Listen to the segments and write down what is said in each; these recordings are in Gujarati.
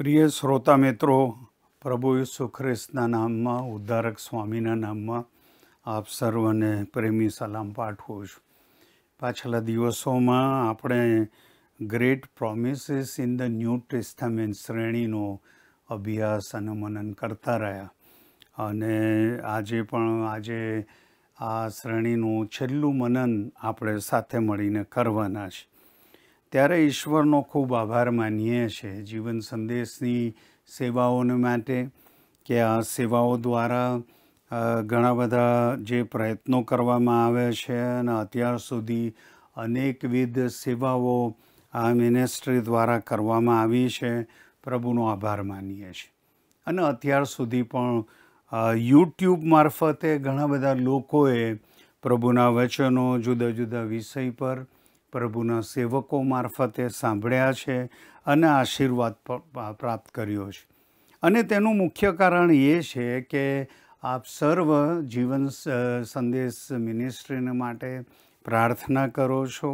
પ્રિય શ્રોતા મિત્રો પ્રભુ ઈસુ ખ્રિસ્તના નામમાં ઉદ્ધારક સ્વામીના નામમાં આપ સર્વને પ્રેમી સલામ પાઠવું છું પાછલા દિવસોમાં આપણે great promises in the new testament શ્રેણીનો અભ્યાસ અને મનન કરતા રહ્યા અને આજે પણ આજે આ શ્રેણીનું છેલ્લું મનન આપણે સાથે મળીને કરવાના છે ત્યારે ઈશ્વરનો ખૂબ આભાર માનીએ છીએ જીવન સંદેશની સેવાઓને માટે કે આ સેવાઓ દ્વારા ઘણા બધા જે પ્રયત્નો કરવામાં આવે છે અને અત્યાર સુધી અનેકવિધ સેવાઓ આ મિનિસ્ટ્રી દ્વારા કરવામાં આવી છે પ્રભુનો આભાર માનીએ છીએ અને અત્યાર સુધી પણ યુટ્યુબ મારફતે ઘણા બધા લોકોએ પ્રભુના વચનો જુદા જુદા વિષય પર પ્રભુના સેવકો મારફતે સાંભળ્યા છે અને આશીર્વાદ પ્રાપ્ત કર્યો છે અને તેનું મુખ્ય કારણ એ છે કે આપ સર્વ જીવન સંદેશ મિનિસ્ટ્રીને માટે પ્રાર્થના કરો છો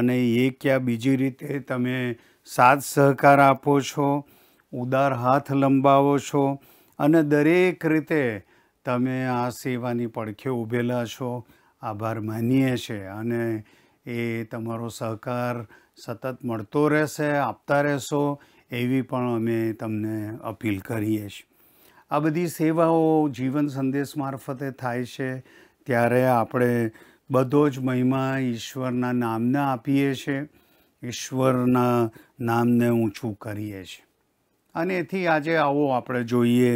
અને એ ક્યાં બીજી રીતે તમે સાથ સહકાર આપો છો ઉદાર હાથ લંબાવો છો અને દરેક રીતે તમે આ સેવાની પડખે ઊભેલા છો આભાર માનીએ છીએ અને એ તમારો સહકાર સતત મળતો રહેશે આપતા રહેશો એવી પણ અમે તમને અપીલ કરીએ છીએ આ બધી સેવાઓ જીવન સંદેશ મારફતે થાય છે ત્યારે આપણે બધો જ મહિમા ઈશ્વરના નામને આપીએ છીએ ઈશ્વરના નામને ઊંચું કરીએ છીએ અને એથી આજે આવો આપણે જોઈએ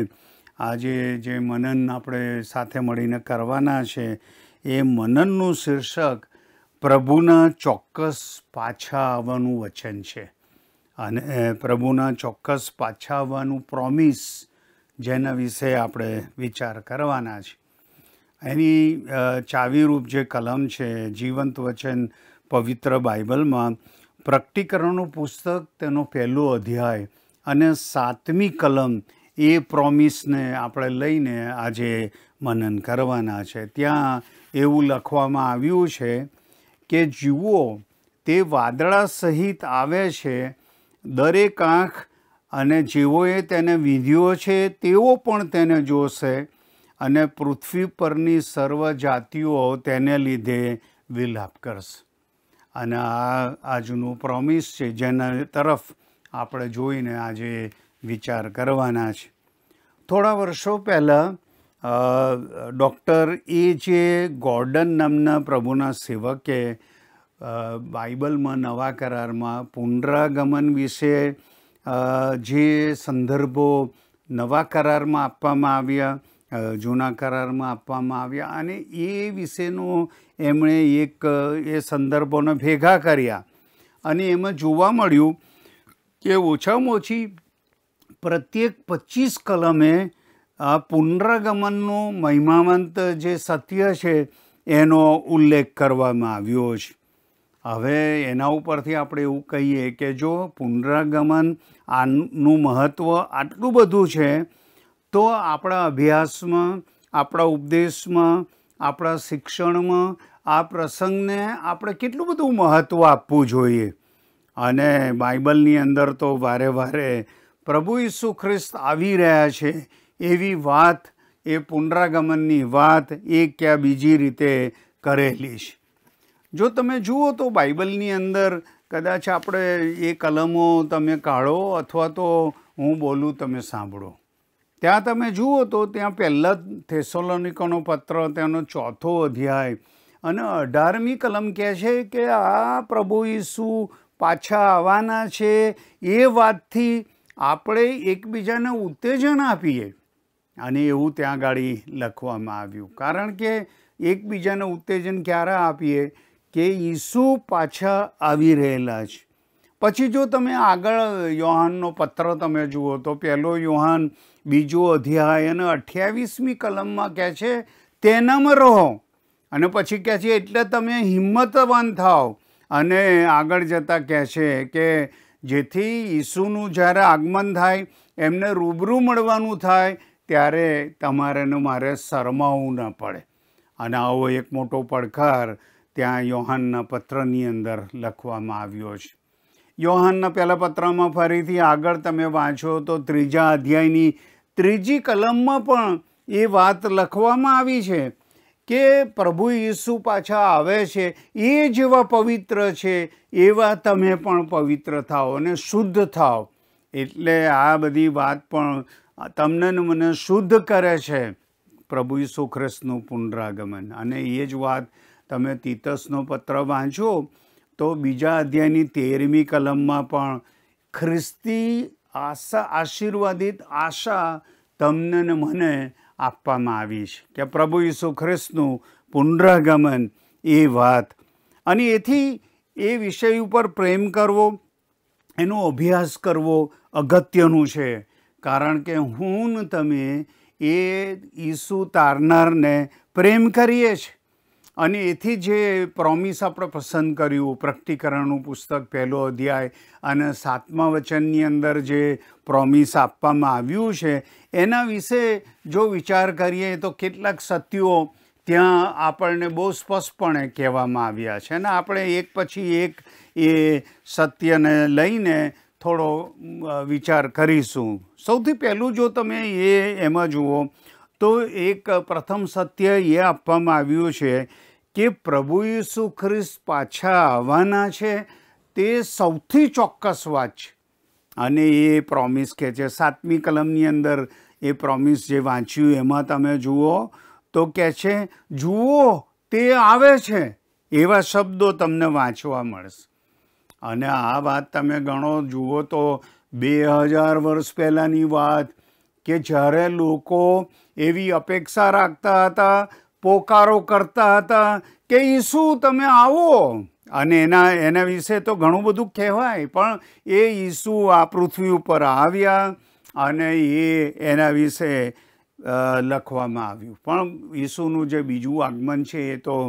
આજે જે મનન આપણે સાથે મળીને કરવાના છે એ મનનનું શીર્ષક પ્રભુના ચોક્કસ પાછા આવવાનું વચન છે અને પ્રભુના ચોક્કસ પાછા આવવાનું પ્રોમિસ જેના વિશે આપણે વિચાર કરવાના છે એની ચાવીરૂપ જે કલમ છે જીવંત વચન પવિત્ર બાઇબલમાં પ્રકટીકરણનું પુસ્તક તેનો પહેલો અધ્યાય અને સાતમી કલમ એ પ્રોમિસને આપણે લઈને આજે મનન કરવાના છે ત્યાં એવું લખવામાં આવ્યું છે કે જુઓ તે વાદળા સહિત આવે છે દરેક આંખ અને જેઓએ તેને વિધિઓ છે તેઓ પણ તેને જોશે અને પૃથ્વી પરની સર્વ જાતિઓ તેને લીધે વિલાપ કરશે અને આ આજનું પ્રોમિસ છે જેના તરફ આપણે જોઈને આજે વિચાર કરવાના છે થોડા વર્ષો પહેલાં ડૉક્ટર એ જે ગોર્ડન નામના પ્રભુના સેવકે બાઇબલમાં નવા કરારમાં પુનરાગમન વિશે જે સંદર્ભો નવા કરારમાં આપવામાં આવ્યા જૂના કરારમાં આપવામાં આવ્યા અને એ વિશેનો એમણે એક એ સંદર્ભોને ભેગા કર્યા અને એમાં જોવા મળ્યું કે ઓછામાં ઓછી પ્રત્યેક પચીસ કલમે આ પુનરાગમનનું મહિમાવંત જે સત્ય છે એનો ઉલ્લેખ કરવામાં આવ્યો છે હવે એના ઉપરથી આપણે એવું કહીએ કે જો પુનરાગમન આનું મહત્ત્વ આટલું બધું છે તો આપણા અભ્યાસમાં આપણા ઉપદેશમાં આપણા શિક્ષણમાં આ પ્રસંગને આપણે કેટલું બધું મહત્ત્વ આપવું જોઈએ અને બાઇબલની અંદર તો વારે વારે પ્રભુ ઈસુ ખ્રિસ્ત આવી રહ્યા છે એવી વાત એ પુનરાગમનની વાત એ ક્યાં બીજી રીતે કરેલી છે જો તમે જુઓ તો બાઇબલની અંદર કદાચ આપણે એ કલમો તમે કાઢો અથવા તો હું બોલું તમે સાંભળો ત્યાં તમે જુઓ તો ત્યાં પહેલાં થેસોલોનિકોનો પત્ર તેનો ચોથો અધ્યાય અને અઢારમી કલમ કહે છે કે આ પ્રભુ ઈસુ પાછા આવવાના છે એ વાતથી આપણે એકબીજાને ઉત્તેજન આપીએ અને એવું ત્યાં ગાડી લખવામાં આવ્યું કારણ કે એકબીજાને ઉત્તેજન ક્યારે આપીએ કે ઈસુ પાછા આવી રહેલા છે પછી જો તમે આગળ યોહાનનો પત્ર તમે જુઓ તો પહેલો યોહાન બીજો અધ્યાય અને અઠ્યાવીસમી કલમમાં કહે છે તેનામાં રહો અને પછી કહે છે એટલે તમે હિંમતવાન થાઓ અને આગળ જતાં કહે છે કે જેથી ઈસુનું જ્યારે આગમન થાય એમને રૂબરૂ મળવાનું થાય ત્યારે તમારે મારે શરમાવવું ન પડે અને આવો એક મોટો પડકાર ત્યાં યોહાનના પત્રની અંદર લખવામાં આવ્યો છે યોહાનના પહેલાં પત્રમાં ફરીથી આગળ તમે વાંચો તો ત્રીજા અધ્યાયની ત્રીજી કલમમાં પણ એ વાત લખવામાં આવી છે કે પ્રભુ ઈસુ પાછા આવે છે એ જેવા પવિત્ર છે એવા તમે પણ પવિત્ર થાઓ અને શુદ્ધ થાઓ એટલે આ બધી વાત પણ તમને મને શુદ્ધ કરે છે પ્રભુ ઈસુ ખ્રિસ્તનું પુનરાગમન અને એ જ વાત તમે તીતસનો પત્ર વાંચો તો બીજા અધ્યાયની તેરમી કલમમાં પણ ખ્રિસ્તી આશા આશીર્વાદિત આશા તમને ને મને આપવામાં આવી છે કે પ્રભુ ઈસુ ખ્રિસ્તનું પુનરાગમન એ વાત અને એથી એ વિષય ઉપર પ્રેમ કરવો એનો અભ્યાસ કરવો અગત્યનું છે કારણ કે હું તમે એ ઈસુ તારનારને પ્રેમ કરીએ છીએ અને એથી જે પ્રોમિસ આપણે પસંદ કર્યું પ્રકટીકરણનું પુસ્તક પહેલો અધ્યાય અને સાતમા વચનની અંદર જે પ્રોમિસ આપવામાં આવ્યું છે એના વિશે જો વિચાર કરીએ તો કેટલાક સત્યો ત્યાં આપણને બહુ સ્પષ્ટપણે કહેવામાં આવ્યા છે અને આપણે એક પછી એક એ સત્યને લઈને થોડો વિચાર કરીશું સૌથી પહેલું જો તમે એ એમાં જુઓ તો એક પ્રથમ સત્ય એ આપવામાં આવ્યું છે કે પ્રભુ ઈસુ ખ્રિસ્ત પાછા આવવાના છે તે સૌથી ચોક્કસ વાત છે અને એ પ્રોમિસ કહે છે સાતમી કલમની અંદર એ પ્રોમિસ જે વાંચ્યું એમાં તમે જુઓ તો કહે છે જુઓ તે આવે છે એવા શબ્દો તમને વાંચવા મળશે અને આ વાત તમે ગણો જુઓ તો બે હજાર વર્ષ પહેલાંની વાત કે જ્યારે લોકો એવી અપેક્ષા રાખતા હતા પોકારો કરતા હતા કે ઈસુ તમે આવો અને એના એના વિશે તો ઘણું બધું કહેવાય પણ એ ઈસુ આ પૃથ્વી ઉપર આવ્યા અને એ એના વિશે લખવામાં આવ્યું પણ ઈસુનું જે બીજું આગમન છે એ તો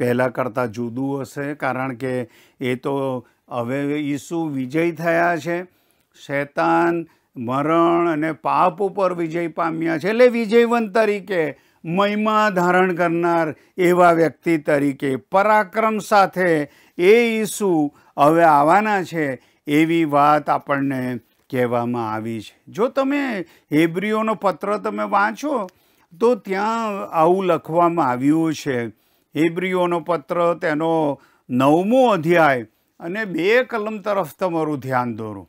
પહેલાં કરતાં જુદું હશે કારણ કે એ તો હવે ઈસુ વિજય થયા છે શૈતાન મરણ અને પાપ ઉપર વિજય પામ્યા છે એટલે વિજયવંત તરીકે મહિમા ધારણ કરનાર એવા વ્યક્તિ તરીકે પરાક્રમ સાથે એ ઈસુ હવે આવવાના છે એવી વાત આપણને કહેવામાં આવી છે જો તમે હેબ્રીઓનો પત્ર તમે વાંચો તો ત્યાં આવું લખવામાં આવ્યું છે હેબ્રીઓનો પત્ર તેનો નવમો અધ્યાય અને બે કલમ તરફ તમારું ધ્યાન દોરો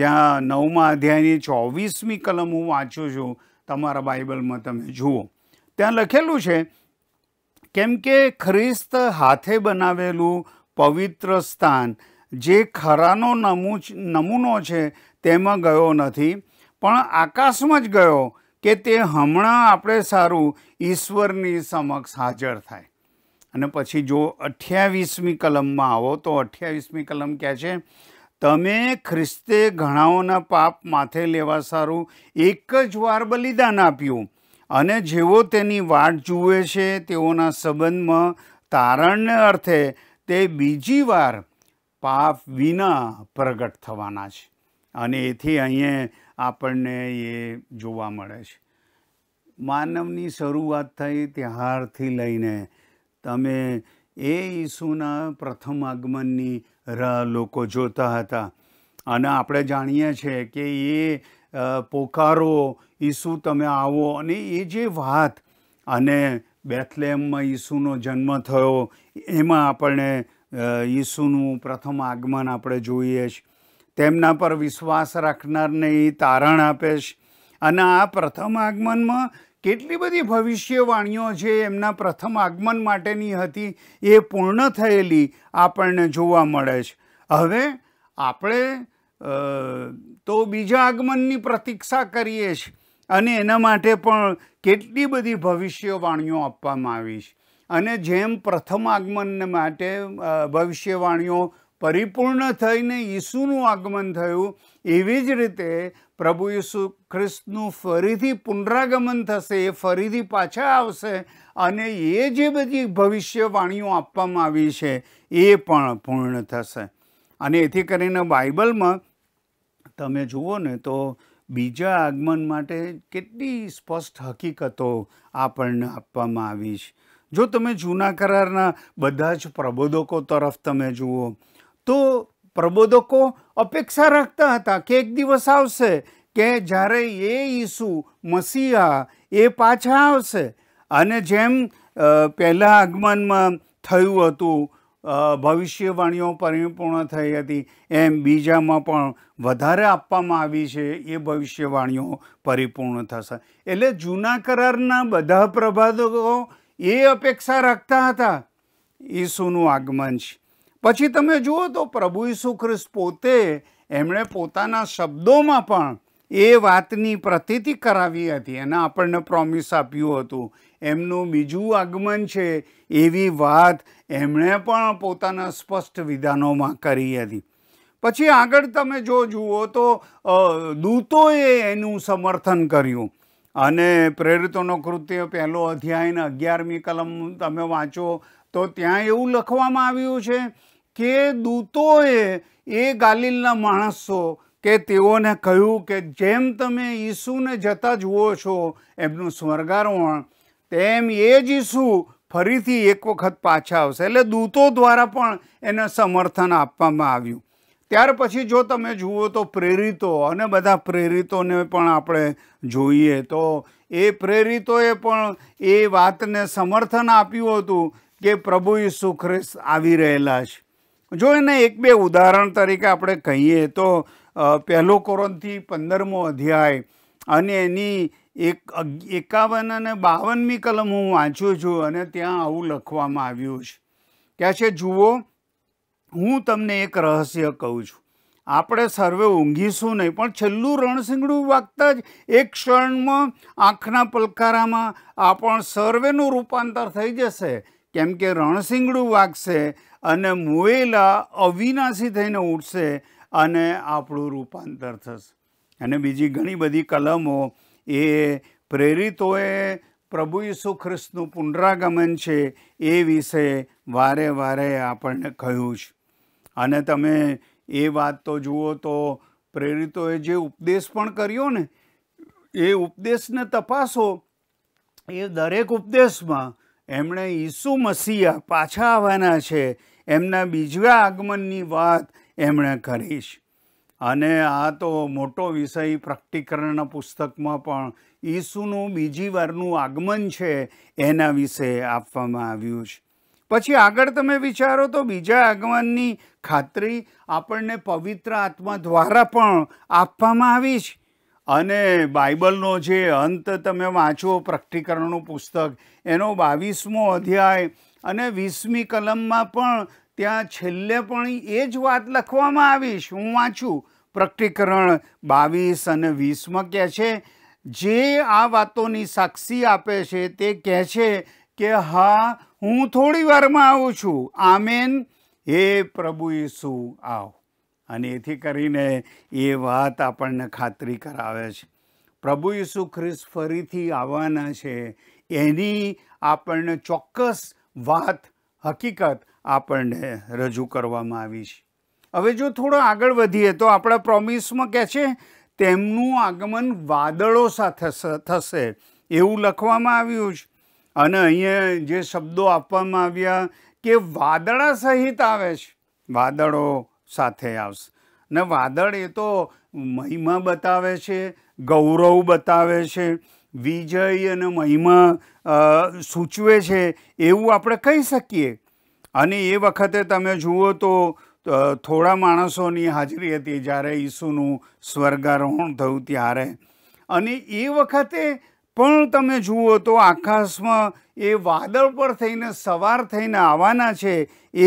ત્યાં નવમા અધ્યાયની ચોવીસમી કલમ હું વાંચું છું તમારા બાઇબલમાં તમે જુઓ ત્યાં લખેલું છે કેમ કે ખ્રિસ્ત હાથે બનાવેલું પવિત્ર સ્થાન જે ખરાનો નમૂ નમૂનો છે તેમાં ગયો નથી પણ આકાશમાં જ ગયો કે તે હમણાં આપણે સારું ઈશ્વરની સમક્ષ હાજર થાય અને પછી જો અઠ્યાવીસમી કલમમાં આવો તો અઠ્યાવીસમી કલમ કહે છે તમે ખ્રિસ્તે ઘણાઓના પાપ માથે લેવા સારું એક જ વાર બલિદાન આપ્યું અને જેઓ તેની વાટ જુએ છે તેઓના સંબંધમાં તારણને અર્થે તે બીજી વાર પાપ વિના પ્રગટ થવાના છે અને એથી અહીંયા આપણને એ જોવા મળે છે માનવની શરૂઆત થઈ ત્યારથી લઈને તમે એ ઈસુના પ્રથમ આગમનની રાહ લોકો જોતા હતા અને આપણે જાણીએ છીએ કે એ પોકારો ઈસુ તમે આવો અને એ જે વાત અને બેથલેમમાં ઈસુનો જન્મ થયો એમાં આપણને ઈસુનું પ્રથમ આગમન આપણે જોઈએ છે તેમના પર વિશ્વાસ રાખનારને એ તારણ આપે છે અને આ પ્રથમ આગમનમાં કેટલી બધી ભવિષ્યવાણીઓ જે એમના પ્રથમ આગમન માટેની હતી એ પૂર્ણ થયેલી આપણને જોવા મળે છે હવે આપણે તો બીજા આગમનની પ્રતીક્ષા કરીએ છીએ અને એના માટે પણ કેટલી બધી ભવિષ્યવાણીઓ આપવામાં આવી છે અને જેમ પ્રથમ આગમનને માટે ભવિષ્યવાણીઓ પરિપૂર્ણ થઈને ઈસુનું આગમન થયું એવી જ રીતે પ્રભુ ઈસુ ખ્રિસ્તનું ફરીથી પુનરાગમન થશે એ ફરીથી પાછા આવશે અને એ જે બધી ભવિષ્યવાણીઓ આપવામાં આવી છે એ પણ પૂર્ણ થશે અને એથી કરીને બાઇબલમાં તમે જુઓ ને તો બીજા આગમન માટે કેટલી સ્પષ્ટ હકીકતો આપણને આપવામાં આવી છે જો તમે જૂના કરારના બધા જ પ્રબોધકો તરફ તમે જુઓ તો પ્રબોધકો અપેક્ષા રાખતા હતા કે એક દિવસ આવશે કે જ્યારે એ ઈસુ મસીહા એ પાછા આવશે અને જેમ પહેલાં આગમનમાં થયું હતું ભવિષ્યવાણીઓ પરિપૂર્ણ થઈ હતી એમ બીજામાં પણ વધારે આપવામાં આવી છે એ ભવિષ્યવાણીઓ પરિપૂર્ણ થશે એટલે જૂના કરારના બધા પ્રબાધકો એ અપેક્ષા રાખતા હતા ઈસુનું આગમન છે પછી તમે જુઓ તો પ્રભુ ઈસુ ખ્રિસ્ત પોતે એમણે પોતાના શબ્દોમાં પણ એ વાતની પ્રતિતિ કરાવી હતી અને આપણને પ્રોમિસ આપ્યું હતું એમનું બીજું આગમન છે એવી વાત એમણે પણ પોતાના સ્પષ્ટ વિધાનોમાં કરી હતી પછી આગળ તમે જો જુઓ તો દૂતોએ એનું સમર્થન કર્યું અને પ્રેરિતોનો કૃત્ય પહેલો અધ્યાયને અગિયારમી કલમ તમે વાંચો તો ત્યાં એવું લખવામાં આવ્યું છે કે દૂતોએ એ ગાલિલના માણસો કે તેઓને કહ્યું કે જેમ તમે ઈસુને જતા જુઓ છો એમનું સ્વર્ગારોહણ તેમ એ જ ઈસુ ફરીથી એક વખત પાછા આવશે એટલે દૂતો દ્વારા પણ એને સમર્થન આપવામાં આવ્યું ત્યાર પછી જો તમે જુઓ તો પ્રેરિતો અને બધા પ્રેરિતોને પણ આપણે જોઈએ તો એ પ્રેરિતોએ પણ એ વાતને સમર્થન આપ્યું હતું કે પ્રભુ ઈસુ ખ્રિસ્ત આવી રહેલા છે જો એને એક બે ઉદાહરણ તરીકે આપણે કહીએ તો પહેલો કોરોનથી પંદરમો અધ્યાય અને એની એક એકાવન અને બાવનમી કલમ હું વાંચું છું અને ત્યાં આવું લખવામાં આવ્યું છે ક્યાં છે જુઓ હું તમને એક રહસ્ય કહું છું આપણે સર્વે ઊંઘીશું નહીં પણ છેલ્લું રણસિંગડું વાગતા જ એક ક્ષણમાં આંખના પલકારામાં આપણ સર્વેનું રૂપાંતર થઈ જશે કેમ કે રણસિંગડું વાગશે અને મોયેલા અવિનાશી થઈને ઉઠશે અને આપણું રૂપાંતર થશે અને બીજી ઘણી બધી કલમો એ પ્રેરિતોએ પ્રભુ ઈસુ ખ્રિસ્તનું પુનરાગમન છે એ વિશે વારે વારે આપણને કહ્યું છે અને તમે એ વાત તો જુઓ તો પ્રેરિતોએ જે ઉપદેશ પણ કર્યો ને એ ઉપદેશને તપાસો એ દરેક ઉપદેશમાં એમણે ઈસુ મસીહા પાછા આવવાના છે એમના બીજા આગમનની વાત એમણે કરીશ અને આ તો મોટો વિષય પ્રકટીકરણના પુસ્તકમાં પણ ઈસુનું બીજી વારનું આગમન છે એના વિશે આપવામાં આવ્યું છે પછી આગળ તમે વિચારો તો બીજા આગમનની ખાતરી આપણને પવિત્ર આત્મા દ્વારા પણ આપવામાં આવી છે અને બાઇબલનો જે અંત તમે વાંચો પ્રકટીકરણનું પુસ્તક એનો બાવીસમો અધ્યાય અને વીસમી કલમમાં પણ ત્યાં છેલ્લે પણ એ જ વાત લખવામાં આવી હું વાંચું પ્રકટીકરણ બાવીસ અને વીસમાં કહે છે જે આ વાતોની સાક્ષી આપે છે તે કહે છે કે હા હું થોડી વારમાં આવું છું આમેન હે પ્રભુ ઈસુ આવ અને એથી કરીને એ વાત આપણને ખાતરી કરાવે છે પ્રભુ ઈસુ ખ્રિસ્ત ફરીથી આવવાના છે એની આપણને ચોક્કસ વાત હકીકત આપણને રજૂ કરવામાં આવી છે હવે જો થોડો આગળ વધીએ તો આપણા પ્રોમિસમાં કહે છે તેમનું આગમન વાદળો સાથે થશે એવું લખવામાં આવ્યું છે અને અહીંયા જે શબ્દો આપવામાં આવ્યા કે વાદળા સહિત આવે છે વાદળો સાથે આવશે ને વાદળ એ તો મહિમા બતાવે છે ગૌરવ બતાવે છે વિજય અને મહિમા સૂચવે છે એવું આપણે કહી શકીએ અને એ વખતે તમે જુઓ તો થોડા માણસોની હાજરી હતી જ્યારે ઈસુનું સ્વર્ગારોહણ થયું ત્યારે અને એ વખતે પણ તમે જુઓ તો આકાશમાં એ વાદળ પર થઈને સવાર થઈને આવવાના છે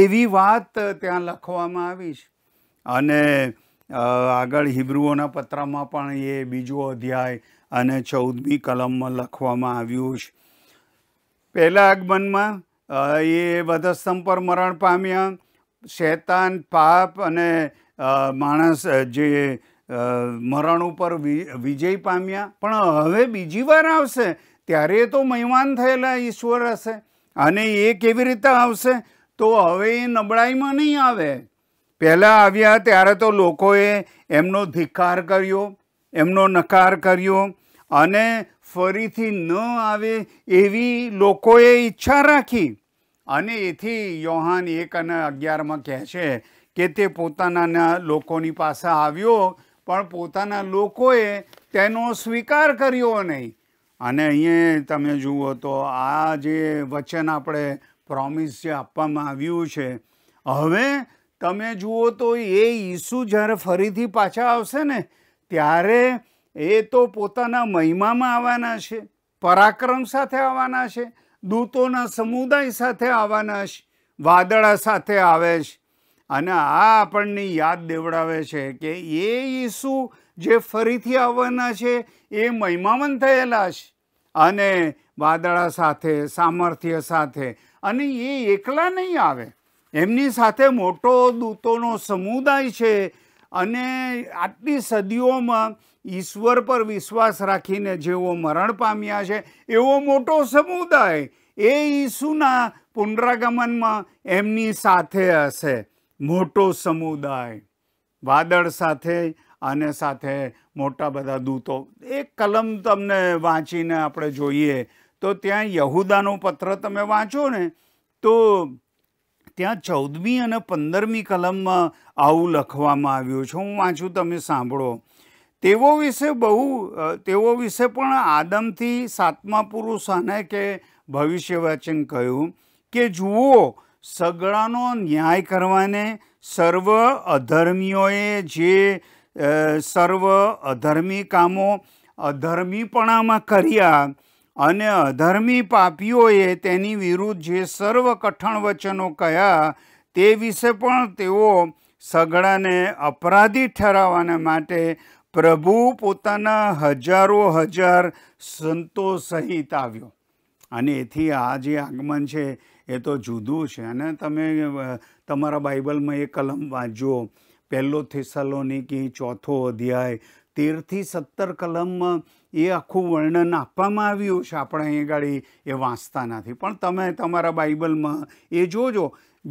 એવી વાત ત્યાં લખવામાં આવી છે અને આગળ હિબ્રુઓના પત્રમાં પણ એ બીજો અધ્યાય અને ચૌદમી કલમમાં લખવામાં આવ્યું છે પહેલાં આગમનમાં એ વધસ્તંભ પર મરણ પામ્યા શેતાન પાપ અને માણસ જે મરણ ઉપર વિજય પામ્યા પણ હવે બીજી વાર આવશે ત્યારે તો મહેમાન થયેલા ઈશ્વર હશે અને એ કેવી રીતે આવશે તો હવે એ નબળાઈમાં નહીં આવે પહેલાં આવ્યા ત્યારે તો લોકોએ એમનો ધિક્કાર કર્યો એમનો નકાર કર્યો અને ફરીથી ન આવે એવી લોકોએ ઈચ્છા રાખી અને એથી યોહાન એક અને અગિયારમાં કહે છે કે તે પોતાના લોકોની પાસે આવ્યો પણ પોતાના લોકોએ તેનો સ્વીકાર કર્યો નહીં અને અહીંયા તમે જુઓ તો આ જે વચન આપણે પ્રોમિસ જે આપવામાં આવ્યું છે હવે તમે જુઓ તો એ ઈસુ જ્યારે ફરીથી પાછા આવશે ને ત્યારે એ તો પોતાના મહિમામાં આવવાના છે પરાક્રમ સાથે આવવાના છે દૂતોના સમુદાય સાથે આવવાના છે વાદળા સાથે આવે છે અને આ આપણને યાદ દેવડાવે છે કે એ ઈસુ જે ફરીથી આવવાના છે એ મહિમામાં થયેલા છે અને વાદળા સાથે સામર્થ્ય સાથે અને એ એકલા નહીં આવે એમની સાથે મોટો દૂતોનો સમુદાય છે અને આટલી સદીઓમાં ઈશ્વર પર વિશ્વાસ રાખીને જેઓ મરણ પામ્યા છે એવો મોટો સમુદાય એ ઈસુના પુનરાગમનમાં એમની સાથે હશે મોટો સમુદાય વાદળ સાથે અને સાથે મોટા બધા દૂતો એક કલમ તમને વાંચીને આપણે જોઈએ તો ત્યાં યહુદાનો પત્ર તમે વાંચો ને તો ત્યાં ચૌદમી અને પંદરમી કલમમાં આવું લખવામાં આવ્યું છે હું વાંચું તમે સાંભળો તેઓ વિશે બહુ તેઓ વિશે પણ આદમથી સાતમા પુરુષાને કે ભવિષ્યવાચન કહ્યું કે જુઓ સગળાનો ન્યાય કરવાને સર્વ અધર્મીઓએ જે સર્વ અધર્મી કામો અધર્મીપણામાં કર્યા અને અધર્મી પાપીઓએ તેની વિરુદ્ધ જે સર્વ કઠણ વચનો કયા તે વિશે પણ તેઓ સગડાને અપરાધી ઠરાવવાને માટે પ્રભુ પોતાના હજારો હજાર સંતો સહિત આવ્યો અને એથી આ જે આગમન છે એ તો જુદું છે અને તમે તમારા બાઇબલમાં એ કલમ વાંચજો પહેલો થેસલોની ચોથો અધ્યાય તેરથી સત્તર કલમમાં એ આખું વર્ણન આપવામાં આવ્યું છે આપણે અહીં આગળ એ વાંચતા નથી પણ તમે તમારા બાઇબલમાં એ જોજો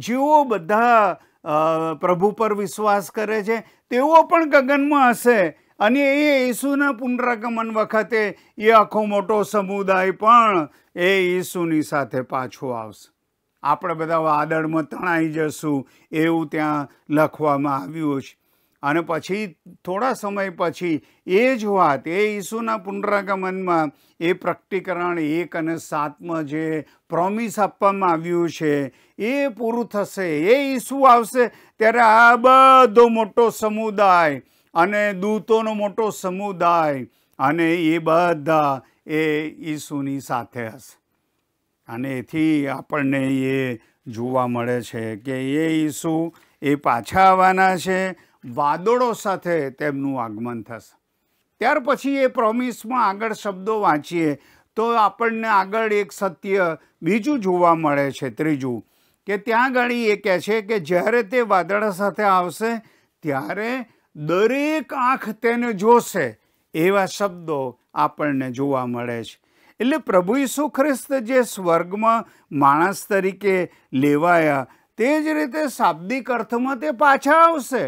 જેઓ બધા પ્રભુ પર વિશ્વાસ કરે છે તેઓ પણ ગગનમાં હશે અને એ ઈસુના પુનરાગમન વખતે એ આખો મોટો સમુદાય પણ એ ઈસુની સાથે પાછો આવશે આપણે બધા વાદળમાં તણાઈ જશું એવું ત્યાં લખવામાં આવ્યું છે અને પછી થોડા સમય પછી એ જ વાત એ ઈસુના પુનરાગમનમાં એ પ્રકટીકરણ એક અને સાતમાં જે પ્રોમિસ આપવામાં આવ્યું છે એ પૂરું થશે એ ઈસુ આવશે ત્યારે આ બધો મોટો સમુદાય અને દૂતોનો મોટો સમુદાય અને એ બધા એ ઈસુની સાથે હશે અને એથી આપણને એ જોવા મળે છે કે એ ઈસુ એ પાછા આવવાના છે વાદળો સાથે તેમનું આગમન થશે ત્યાર પછી એ પ્રોમિસમાં આગળ શબ્દો વાંચીએ તો આપણને આગળ એક સત્ય બીજું જોવા મળે છે ત્રીજું કે ત્યાં ગાડી એ કહે છે કે જ્યારે તે વાદળા સાથે આવશે ત્યારે દરેક આંખ તેને જોશે એવા શબ્દો આપણને જોવા મળે છે એટલે પ્રભુ ઈસુ ખ્રિસ્ત જે સ્વર્ગમાં માણસ તરીકે લેવાયા તે જ રીતે શાબ્દિક અર્થમાં તે પાછા આવશે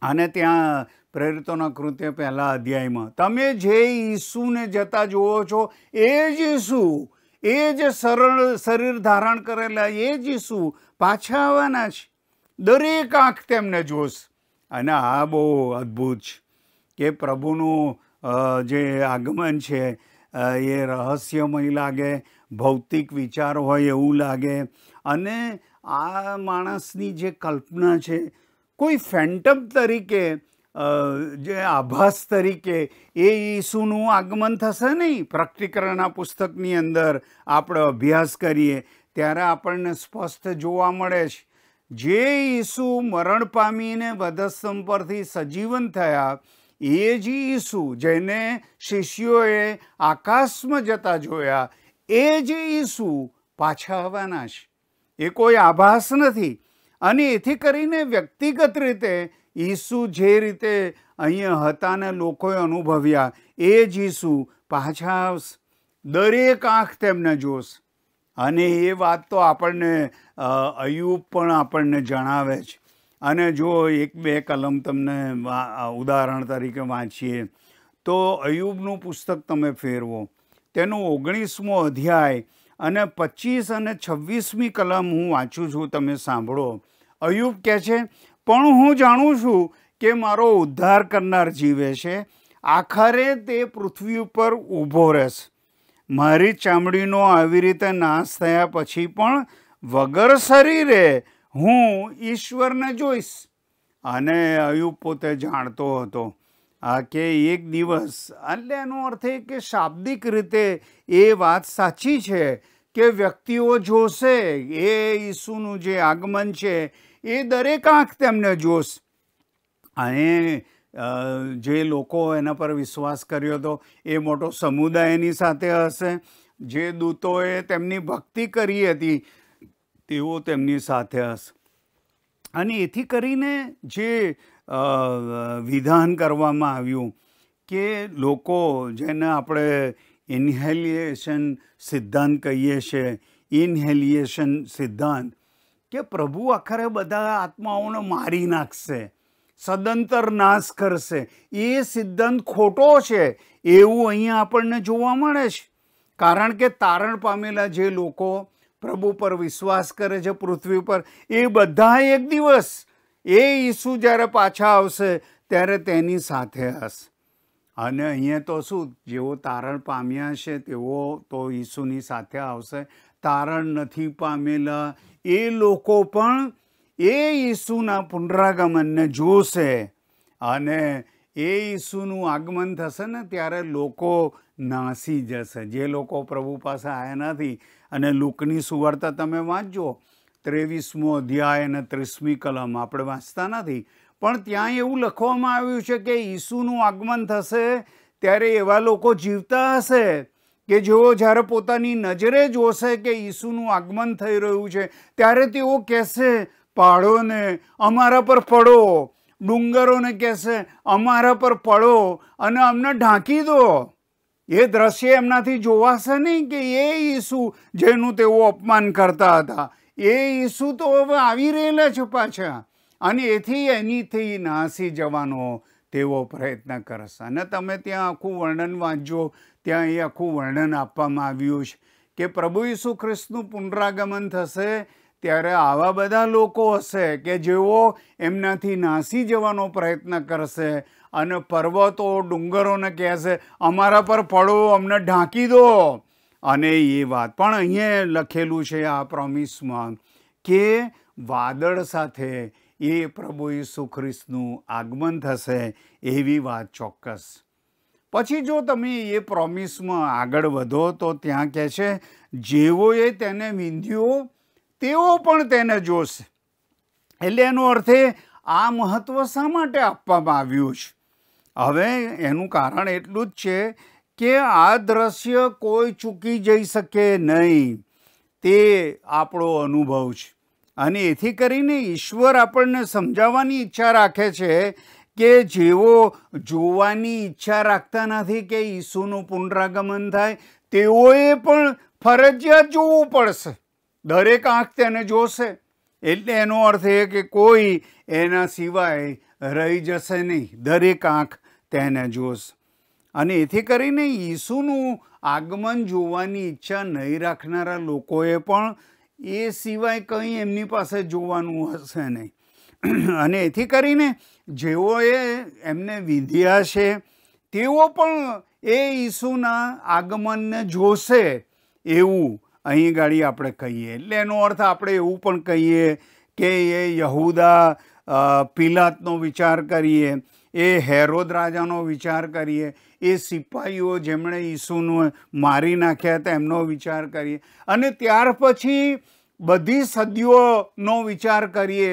અને ત્યાં પ્રેરિતોના કૃત્ય પહેલા અધ્યાયમાં તમે જે ઈસુને જતા જુઓ છો એ જ ઈસુ એ જ સરળ શરીર ધારણ કરેલા એ જ ઈસુ પાછા આવવાના છે દરેક આંખ તેમને જોશ અને આ બહુ અદ્ભુત છે કે પ્રભુનું જે આગમન છે એ રહસ્યમય લાગે ભૌતિક વિચાર હોય એવું લાગે અને આ માણસની જે કલ્પના છે કોઈ ફેન્ટમ તરીકે જે આભાસ તરીકે એ ઈસુનું આગમન થશે નહીં પ્રકટીકરણના પુસ્તકની અંદર આપણે અભ્યાસ કરીએ ત્યારે આપણને સ્પષ્ટ જોવા મળે છે જે ઈસુ મરણ પામીને વધસ્તંભ પરથી સજીવન થયા એ જ ઈસુ જેને શિષ્યોએ આકાશમાં જતા જોયા એ જ ઈસુ પાછા આવવાના છે એ કોઈ આભાસ નથી અને એથી કરીને વ્યક્તિગત રીતે ઈસુ જે રીતે અહીંયા હતા ને લોકોએ અનુભવ્યા એ જ ઈસુ પાછા આવશ દરેક આંખ તેમને જોશ અને એ વાત તો આપણને અયુબ પણ આપણને જણાવે છે અને જો એક બે કલમ તમને ઉદાહરણ તરીકે વાંચીએ તો અયુબનું પુસ્તક તમે ફેરવો તેનો ઓગણીસમો અધ્યાય અને પચીસ અને છવ્વીસમી કલમ હું વાંચું છું તમે સાંભળો અયુબ કહે છે પણ હું જાણું છું કે મારો ઉદ્ધાર કરનાર જીવે છે આખરે તે પૃથ્વી ઉપર ઊભો રહેશ મારી ચામડીનો આવી રીતે નાશ થયા પછી પણ વગર શરીરે હું ઈશ્વરને જોઈશ અને અયુબ પોતે જાણતો હતો કે એક દિવસ એટલે એનો અર્થ એ કે શાબ્દિક રીતે એ વાત સાચી છે કે વ્યક્તિઓ જોશે એ ઈસુનું જે આગમન છે એ દરેક આંખ તેમને જોશ અને જે લોકો એના પર વિશ્વાસ કર્યો હતો એ મોટો સમુદાય એની સાથે હશે જે દૂતોએ તેમની ભક્તિ કરી હતી તેઓ તેમની સાથે હશે અને એથી કરીને જે વિધાન કરવામાં આવ્યું કે લોકો જેને આપણે ઇન્હેલિએશન સિદ્ધાંત કહીએ છીએ ઇન્હેલિએશન સિદ્ધાંત કે પ્રભુ આખરે બધા આત્માઓને મારી નાખશે સદંતર નાશ કરશે એ સિદ્ધાંત ખોટો છે એવું અહીંયા આપણને જોવા મળે છે કારણ કે તારણ પામેલા જે લોકો પ્રભુ પર વિશ્વાસ કરે છે પૃથ્વી પર એ બધા એક દિવસ એ ઈસુ જ્યારે પાછા આવશે ત્યારે તેની સાથે હશે અને અહીંયા તો શું જેઓ તારણ પામ્યા છે તેવો તો ઈસુની સાથે આવશે તારણ નથી પામેલા એ લોકો પણ એ ઈસુના પુનરાગમનને જોશે અને એ ઈસુનું આગમન થશે ને ત્યારે લોકો નાસી જશે જે લોકો પ્રભુ પાસે આવ્યા નથી અને લુકની સુવાર્તા તમે વાંચજો ત્રેવીસમો અધ્યાય અને ત્રીસમી કલમ આપણે વાંચતા નથી પણ ત્યાં એવું લખવામાં આવ્યું છે કે ઈસુનું આગમન થશે ત્યારે એવા લોકો જીવતા હશે કે જેઓ જ્યારે પોતાની નજરે જોશે કે ઈસુનું આગમન થઈ રહ્યું છે ત્યારે તેઓ કહેશે પાડોને અમારા પર પડો ડુંગરોને કહેશે અમારા પર પડો અને અમને ઢાંકી દો એ દ્રશ્ય એમનાથી જોવાશે નહીં કે એ ઈસુ જેનું તેઓ અપમાન કરતા હતા એ ઈસુ તો હવે આવી રહેલા છે પાછા અને એથી એનીથી નાસી જવાનો તેવો પ્રયત્ન કરશે અને તમે ત્યાં આખું વર્ણન વાંચજો ત્યાં એ આખું વર્ણન આપવામાં આવ્યું છે કે પ્રભુ ઈસુ ખ્રિસ્તનું પુનરાગમન થશે ત્યારે આવા બધા લોકો હશે કે જેઓ એમનાથી નાસી જવાનો પ્રયત્ન કરશે અને પર્વતો ડુંગરોને કહેશે અમારા પર પડો અમને ઢાંકી દો અને એ વાત પણ અહીંયા લખેલું છે આ પ્રોમિસમાં કે વાદળ સાથે એ પ્રભુ ઈસુ ખ્રિસ્તનું આગમન થશે એવી વાત ચોક્કસ પછી જો તમે એ પ્રોમિસમાં આગળ વધો તો ત્યાં કહે છે જેઓએ તેને વિંધ્યો તેઓ પણ તેને જોશે એટલે એનો અર્થે આ મહત્ત્વ શા માટે આપવામાં આવ્યું છે હવે એનું કારણ એટલું જ છે કે આ દ્રશ્ય કોઈ ચૂકી જઈ શકે નહીં તે આપણો અનુભવ છે અને એથી કરીને ઈશ્વર આપણને સમજાવવાની ઈચ્છા રાખે છે કે જેઓ જોવાની ઈચ્છા રાખતા નથી કે ઈસુનું પુનરાગમન થાય તેઓએ પણ ફરજિયાત જોવું પડશે દરેક આંખ તેને જોશે એટલે એનો અર્થ એ કે કોઈ એના સિવાય રહી જશે નહીં દરેક આંખ તેને જોશે અને એથી કરીને ઈસુનું આગમન જોવાની ઈચ્છા નહીં રાખનારા લોકોએ પણ એ સિવાય કંઈ એમની પાસે જોવાનું હશે નહીં અને એથી કરીને જેઓએ એમને વિધ્યા છે તેઓ પણ એ ઈસુના આગમનને જોશે એવું અહીં ગાડી આપણે કહીએ એટલે એનો અર્થ આપણે એવું પણ કહીએ કે એ યહુદા પિલાતનો વિચાર કરીએ એ હેરોદ રાજાનો વિચાર કરીએ એ સિપાહીઓ જેમણે ઈસુનું મારી નાખ્યા હતા એમનો વિચાર કરીએ અને ત્યાર પછી બધી સદીઓનો વિચાર કરીએ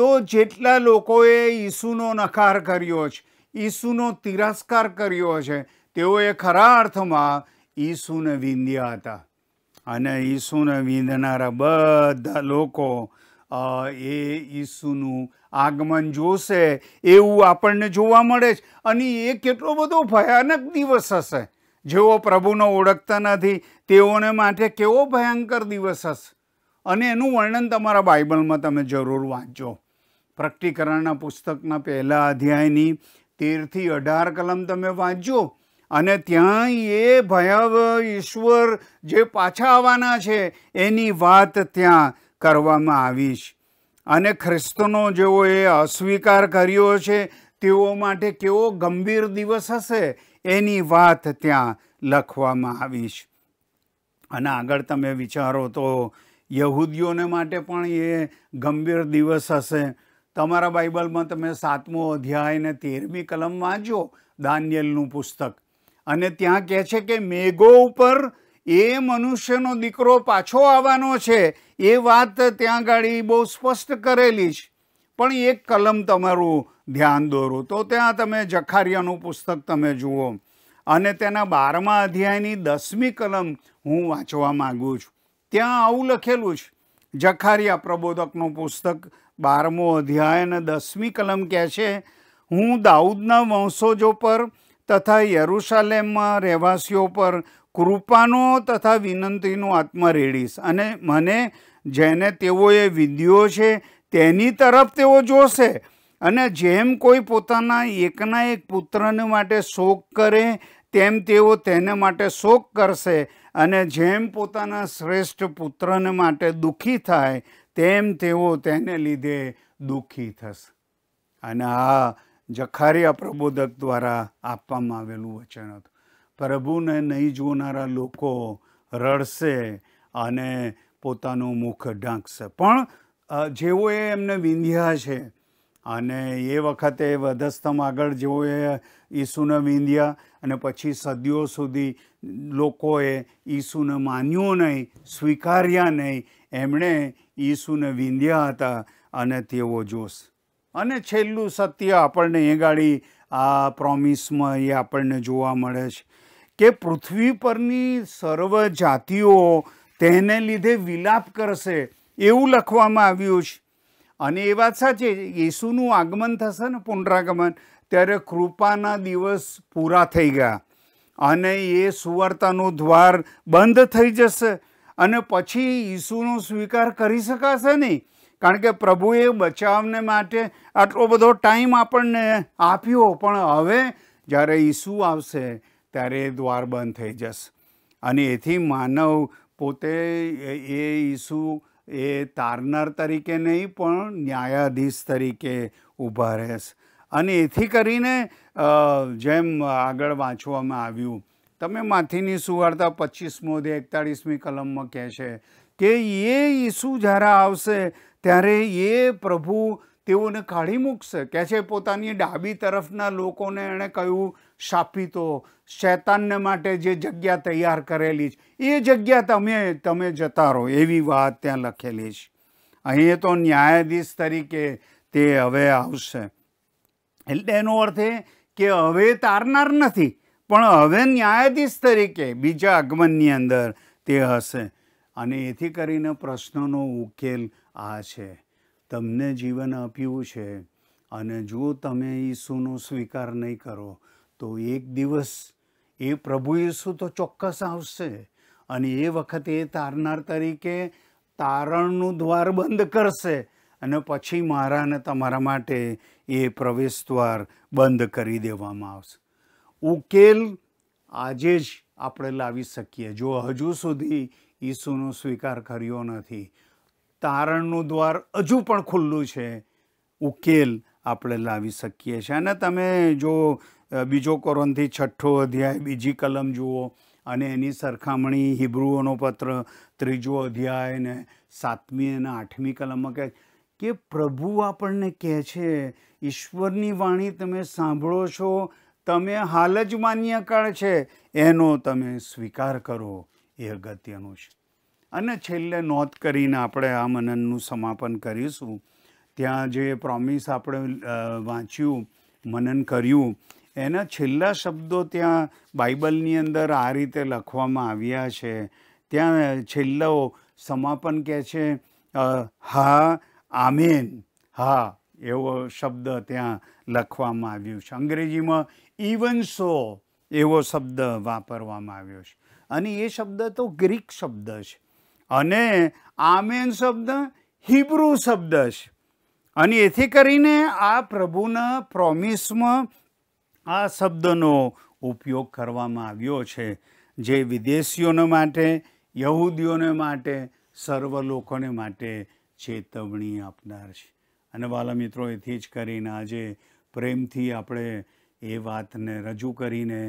તો જેટલા લોકોએ ઈસુનો નકાર કર્યો છે ઈસુનો તિરસ્કાર કર્યો છે તેઓએ ખરા અર્થમાં ઈસુને વિંધ્યા હતા અને ઈસુને વિંધનારા બધા લોકો એ ઈસુનું આગમન જોશે એવું આપણને જોવા મળે છે અને એ કેટલો બધો ભયાનક દિવસ હશે જેઓ પ્રભુને ઓળખતા નથી તેઓને માટે કેવો ભયંકર દિવસ હશે અને એનું વર્ણન તમારા બાઇબલમાં તમે જરૂર વાંચો પ્રકટીકરણના પુસ્તકના પહેલા અધ્યાયની તેરથી અઢાર કલમ તમે વાંચજો અને ત્યાં એ ભયાવ ઈશ્વર જે પાછા આવવાના છે એની વાત ત્યાં કરવામાં આવી છે અને ખ્રિસ્તનો જેઓ એ અસ્વીકાર કર્યો છે તેઓ માટે કેવો ગંભીર દિવસ હશે એની વાત ત્યાં લખવામાં આવી છે અને આગળ તમે વિચારો તો યહૂદીઓને માટે પણ એ ગંભીર દિવસ હશે તમારા બાઇબલમાં તમે સાતમો અધ્યાય અને તેરમી કલમ વાંચો દાનિયલનું પુસ્તક અને ત્યાં કહે છે કે મેઘો ઉપર એ મનુષ્યનો દીકરો પાછો આવવાનો છે એ વાત ત્યાં ગાડી બહુ સ્પષ્ટ કરેલી છે પણ એક કલમ તમારું ધ્યાન દોરો તો ત્યાં તમે જખારિયાનું પુસ્તક તમે જુઓ અને તેના બારમા અધ્યાયની દસમી કલમ હું વાંચવા માગું છું ત્યાં આવું લખેલું છે જખારિયા પ્રબોધકનું પુસ્તક બારમો અધ્યાય અને દસમી કલમ કહે છે હું દાઉદના વંશોજો પર તથા યરુશાલેમમાં રહેવાસીઓ પર કૃપાનો તથા વિનંતીનો આત્મા રેડીશ અને મને જેને તેઓએ વિદ્યો છે તેની તરફ તેઓ જોશે અને જેમ કોઈ પોતાના એકના એક પુત્રને માટે શોક કરે તેમ તેઓ તેને માટે શોક કરશે અને જેમ પોતાના શ્રેષ્ઠ પુત્રને માટે દુઃખી થાય તેમ તેઓ તેને લીધે દુઃખી થશે અને આ જખારિયા પ્રબોધક દ્વારા આપવામાં આવેલું વચન હતું પ્રભુને નહીં જોનારા લોકો રડશે અને પોતાનું મુખ ઢાંકશે પણ જેઓએ એમને વિંધ્યા છે અને એ વખતે વધસ્તમ આગળ જેઓએ ઈસુને વિંધ્યા અને પછી સદીઓ સુધી લોકોએ ઈસુને માન્યું નહીં સ્વીકાર્યા નહીં એમણે ઈસુને વિંધ્યા હતા અને તેઓ જોશ અને છેલ્લું સત્ય આપણને એ ગાડી આ પ્રોમિસમાં એ આપણને જોવા મળે છે કે પૃથ્વી પરની સર્વ જાતિઓ તેને લીધે વિલાપ કરશે એવું લખવામાં આવ્યું છે અને એ વાત સાચી ઈસુનું આગમન થશે ને પુનરાગમન ત્યારે કૃપાના દિવસ પૂરા થઈ ગયા અને એ સુવર્તાનું દ્વાર બંધ થઈ જશે અને પછી ઈસુનો સ્વીકાર કરી શકાશે નહીં કારણ કે પ્રભુએ બચાવને માટે આટલો બધો ટાઈમ આપણને આપ્યો પણ હવે જ્યારે ઈસુ આવશે ત્યારે એ દ્વાર બંધ થઈ જશે અને એથી માનવ પોતે એ ઈસુ એ તારનાર તરીકે નહીં પણ ન્યાયાધીશ તરીકે ઊભા રહેશ અને એથી કરીને જેમ આગળ વાંચવામાં આવ્યું તમે માથીની સુવાર્તા પચીસમો દે એકતાળીસમી કલમમાં કહે છે કે એ ઈસુ જ્યારે આવશે ત્યારે એ પ્રભુ તેઓને કાઢી મૂકશે કે છે પોતાની ડાબી તરફના લોકોને એણે કહ્યું શાપિતો શૈતાનને માટે જે જગ્યા તૈયાર કરેલી છે એ જગ્યા તમે તમે જતા રહો એવી વાત ત્યાં લખેલી છે અહીં તો ન્યાયાધીશ તરીકે તે હવે આવશે એટલે એનો અર્થ એ કે હવે તારનાર નથી પણ હવે ન્યાયાધીશ તરીકે બીજા આગમનની અંદર તે હશે અને એથી કરીને પ્રશ્નોનો ઉકેલ આ છે તમને જીવન આપ્યું છે અને જો તમે ઈસુનો સ્વીકાર નહીં કરો તો એક દિવસ એ પ્રભુ ઈસુ તો ચોક્કસ આવશે અને એ વખતે એ તારનાર તરીકે તારણનું દ્વાર બંધ કરશે અને પછી મારા અને તમારા માટે એ પ્રવેશ દ્વાર બંધ કરી દેવામાં આવશે ઉકેલ આજે જ આપણે લાવી શકીએ જો હજુ સુધી ઈસુનો સ્વીકાર કર્યો નથી તારણનું દ્વાર હજુ પણ ખુલ્લું છે ઉકેલ આપણે લાવી શકીએ છીએ અને તમે જો બીજો કોરોનથી છઠ્ઠો અધ્યાય બીજી કલમ જુઓ અને એની સરખામણી હિબ્રુઓનો પત્ર ત્રીજો અધ્યાય ને સાતમી અને આઠમી કલમમાં કહે કે પ્રભુ આપણને કહે છે ઈશ્વરની વાણી તમે સાંભળો છો તમે હાલ જ માન્ય કાળ છે એનો તમે સ્વીકાર કરો એ અગત્યનું છે અને છેલ્લે નોંધ કરીને આપણે આ મનનનું સમાપન કરીશું ત્યાં જે પ્રોમિસ આપણે વાંચ્યું મનન કર્યું એના છેલ્લા શબ્દો ત્યાં બાઇબલની અંદર આ રીતે લખવામાં આવ્યા છે ત્યાં છેલ્લો સમાપન કહે છે હા આમેન હા એવો શબ્દ ત્યાં લખવામાં આવ્યો છે અંગ્રેજીમાં ઇવન સો એવો શબ્દ વાપરવામાં આવ્યો છે અને એ શબ્દ તો ગ્રીક શબ્દ છે અને આમેન શબ્દ હિબ્રુ શબ્દ છે અને એથી કરીને આ પ્રભુના પ્રોમિસમાં આ શબ્દનો ઉપયોગ કરવામાં આવ્યો છે જે વિદેશીઓને માટે યહૂદીઓને માટે સર્વ લોકોને માટે ચેતવણી આપનાર છે અને વાલા મિત્રો એથી જ કરીને આજે પ્રેમથી આપણે એ વાતને રજૂ કરીને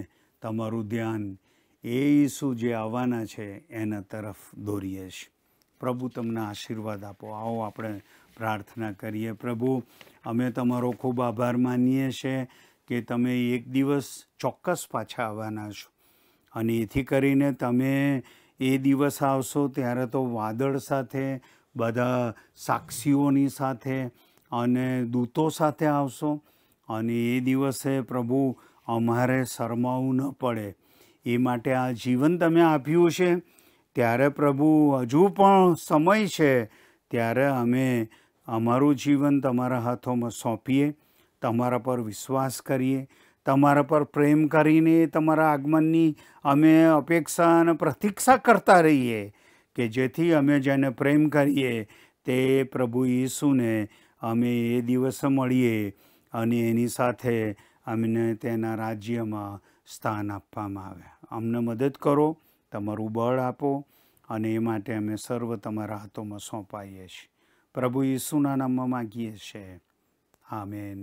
તમારું ધ્યાન એ ઈસુ જે આવવાના છે એના તરફ દોરીએ છીએ પ્રભુ તમને આશીર્વાદ આપો આવો આપણે પ્રાર્થના કરીએ પ્રભુ અમે તમારો ખૂબ આભાર માનીએ છીએ કે તમે એક દિવસ ચોક્કસ પાછા આવવાના છો અને એથી કરીને તમે એ દિવસ આવશો ત્યારે તો વાદળ સાથે બધા સાક્ષીઓની સાથે અને દૂતો સાથે આવશો અને એ દિવસે પ્રભુ અમારે શરમાવું ન પડે એ માટે આ જીવન તમે આપ્યું છે ત્યારે પ્રભુ હજુ પણ સમય છે ત્યારે અમે અમારું જીવન તમારા હાથોમાં સોંપીએ તમારા પર વિશ્વાસ કરીએ તમારા પર પ્રેમ કરીને તમારા આગમનની અમે અપેક્ષા અને પ્રતીક્ષા કરતા રહીએ કે જેથી અમે જેને પ્રેમ કરીએ તે પ્રભુ ઈસુને અમે એ દિવસે મળીએ અને એની સાથે અમને તેના રાજ્યમાં સ્થાન આપવામાં આવે અમને મદદ કરો તમારું બળ આપો અને એ માટે અમે સર્વ તમારા હાથોમાં સોંપાઈએ છીએ પ્રભુ ઈસુના નામમાં માગીએ છીએ આ આમેન